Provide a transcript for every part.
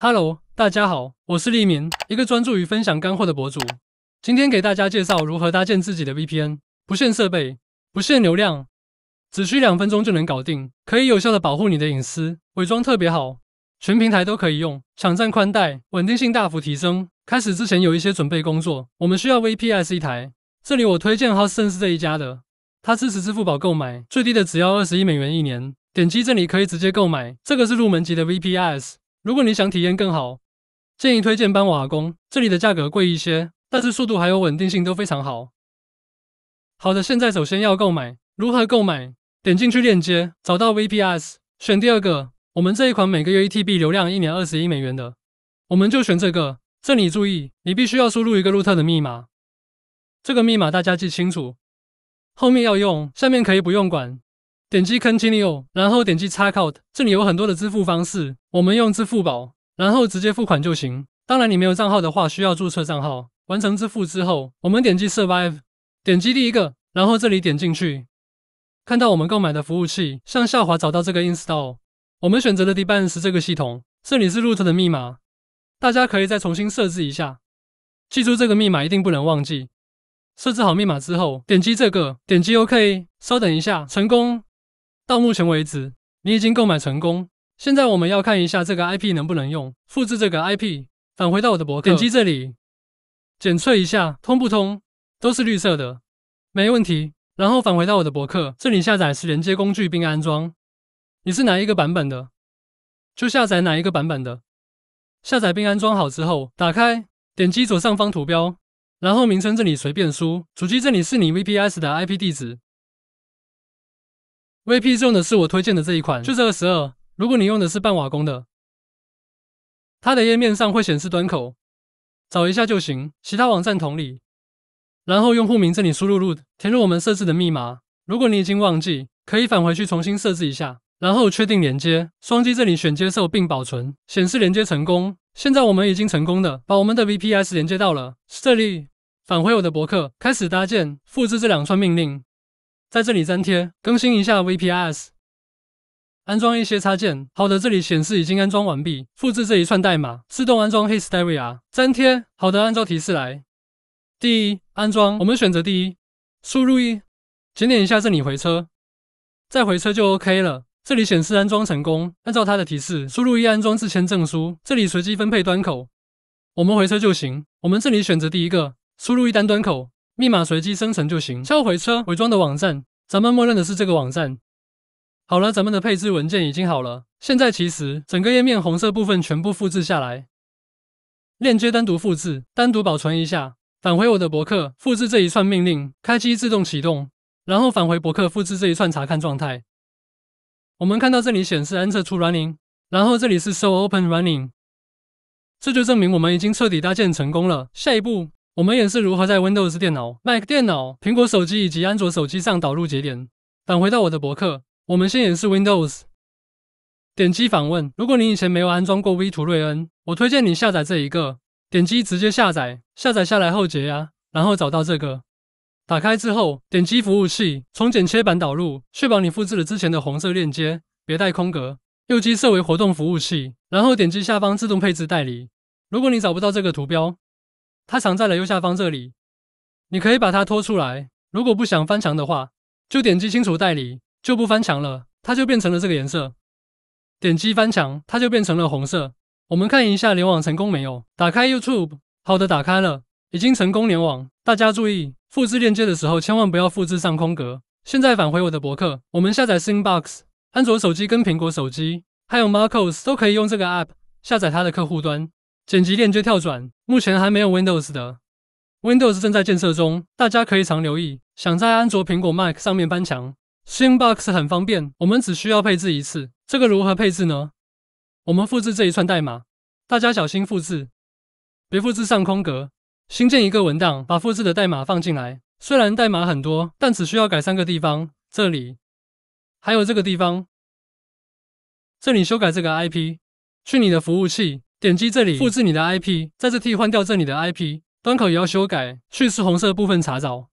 Hello，大家好，我是立明，一个专注于分享干货的博主。今天给大家介绍如何搭建自己的 VPN，不限设备，不限流量，只需两分钟就能搞定，可以有效的保护你的隐私，伪装特别好，全平台都可以用，抢占宽带，稳定性大幅提升。开始之前有一些准备工作，我们需要 VPS 一台，这里我推荐 Hostens 这一家的，它支持支付宝购买，最低的只要二十一美元一年，点击这里可以直接购买，这个是入门级的 VPS。如果你想体验更好，建议推荐班瓦工，这里的价格贵一些，但是速度还有稳定性都非常好。好的，现在首先要购买，如何购买？点进去链接，找到 VPS，选第二个。我们这一款每个月一 T B 流量，一年二十亿美元的，我们就选这个。这里注意，你必须要输入一个路特的密码，这个密码大家记清楚，后面要用，下面可以不用管。点击 Continue，然后点击 Checkout。这里有很多的支付方式，我们用支付宝，然后直接付款就行。当然，你没有账号的话，需要注册账号。完成支付之后，我们点击 Survive，点击第一个，然后这里点进去，看到我们购买的服务器，向下滑找到这个 Install。我们选择的 d e b a n 是这个系统，这里是 Root 的密码，大家可以再重新设置一下，记住这个密码一定不能忘记。设置好密码之后，点击这个，点击 OK，稍等一下，成功。到目前为止，你已经购买成功。现在我们要看一下这个 IP 能不能用。复制这个 IP，返回到我的博客，点击这里，检测一下通不通，都是绿色的，没问题。然后返回到我的博客，这里下载是连接工具并安装。你是哪一个版本的，就下载哪一个版本的。下载并安装好之后，打开，点击左上方图标，然后名称这里随便输，主机这里是你 VPS 的 IP 地址。VPS 用的是我推荐的这一款，就这二十二。如果你用的是半瓦工的，它的页面上会显示端口，找一下就行。其他网站同理。然后用户名这里输入 root，填入我们设置的密码。如果你已经忘记，可以返回去重新设置一下。然后确定连接，双击这里选接受并保存，显示连接成功。现在我们已经成功的把我们的 VPS 连接到了。这里返回我的博客，开始搭建，复制这两串命令。在这里粘贴，更新一下 VPS，安装一些插件。好的，这里显示已经安装完毕。复制这一串代码，自动安装 h i s t e r i a 粘贴。好的，按照提示来。第一，安装。我们选择第一。输入一，检点一下这里回车，再回车就 OK 了。这里显示安装成功。按照它的提示，输入一安装自签证书。这里随机分配端口，我们回车就行。我们这里选择第一个，输入一单端口。密码随机生成就行，敲回车，伪装的网站，咱们默认的是这个网站。好了，咱们的配置文件已经好了。现在其实整个页面红色部分全部复制下来，链接单独复制，单独保存一下。返回我的博客，复制这一串命令，开机自动启动，然后返回博客，复制这一串查看状态。我们看到这里显示安测出 running，然后这里是 show open running，这就证明我们已经彻底搭建成功了。下一步。我们演示如何在 Windows 电脑、Mac 电脑、苹果手机以及安卓手机上导入节点。返回到我的博客，我们先演示 Windows。点击访问。如果你以前没有安装过 V 图瑞恩，我推荐你下载这一个。点击直接下载，下载下来后解压，然后找到这个，打开之后点击服务器，从剪切板导入，确保你复制了之前的红色链接，别带空格。右击设为活动服务器，然后点击下方自动配置代理。如果你找不到这个图标，它藏在了右下方这里，你可以把它拖出来。如果不想翻墙的话，就点击清除代理，就不翻墙了。它就变成了这个颜色。点击翻墙，它就变成了红色。我们看一下联网成功没有？打开 YouTube，好的，打开了，已经成功联网。大家注意，复制链接的时候千万不要复制上空格。现在返回我的博客，我们下载 s i n b o x 安卓手机跟苹果手机还有 macOS 都可以用这个 app 下载它的客户端。剪辑链接跳转目前还没有 Windows 的，Windows 正在建设中，大家可以常留意。想在安卓、苹果、Mac 上面翻墙，SyncBox 很方便，我们只需要配置一次。这个如何配置呢？我们复制这一串代码，大家小心复制，别复制上空格。新建一个文档，把复制的代码放进来。虽然代码很多，但只需要改三个地方。这里，还有这个地方，这里修改这个 IP，去你的服务器。点击这里，复制你的 IP，再次替换掉这里的 IP，端口也要修改，去除红色部分查找。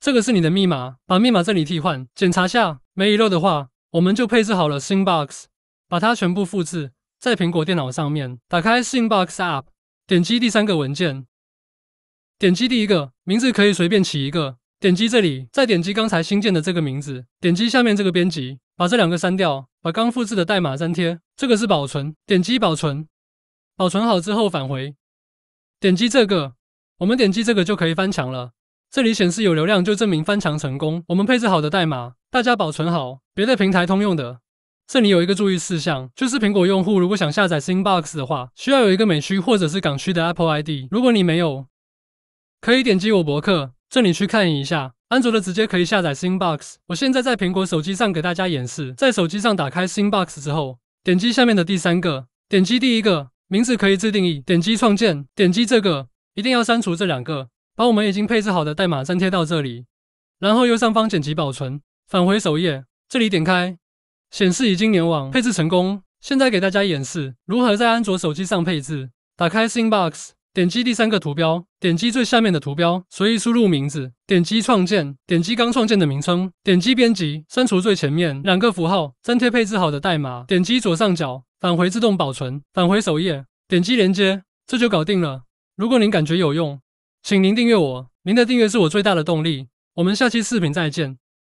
这个是你的密码，把密码这里替换，检查下没遗漏的话，我们就配置好了 SyncBox。把它全部复制在苹果电脑上面，打开 SyncBox App，点击第三个文件，点击第一个名字可以随便起一个，点击这里，再点击刚才新建的这个名字，点击下面这个编辑，把这两个删掉。把刚复制的代码粘贴，这个是保存，点击保存，保存好之后返回，点击这个，我们点击这个就可以翻墙了。这里显示有流量，就证明翻墙成功。我们配置好的代码，大家保存好，别的平台通用的。这里有一个注意事项，就是苹果用户如果想下载 s i n a b o x 的话，需要有一个美区或者是港区的 Apple ID。如果你没有，可以点击我博客。这里去看一下，安卓的直接可以下载 s i n g b o x 我现在在苹果手机上给大家演示，在手机上打开 s i n g b o x 之后，点击下面的第三个，点击第一个，名字可以自定义，点击创建，点击这个，一定要删除这两个，把我们已经配置好的代码粘贴到这里，然后右上方剪辑保存，返回首页，这里点开显示已经联网，配置成功。现在给大家演示如何在安卓手机上配置，打开 s i n g b o x 点击第三个图标，点击最下面的图标，随意输入名字，点击创建，点击刚创建的名称，点击编辑，删除最前面两个符号，粘贴配置好的代码，点击左上角返回自动保存，返回首页，点击连接，这就搞定了。如果您感觉有用，请您订阅我，您的订阅是我最大的动力。我们下期视频再见。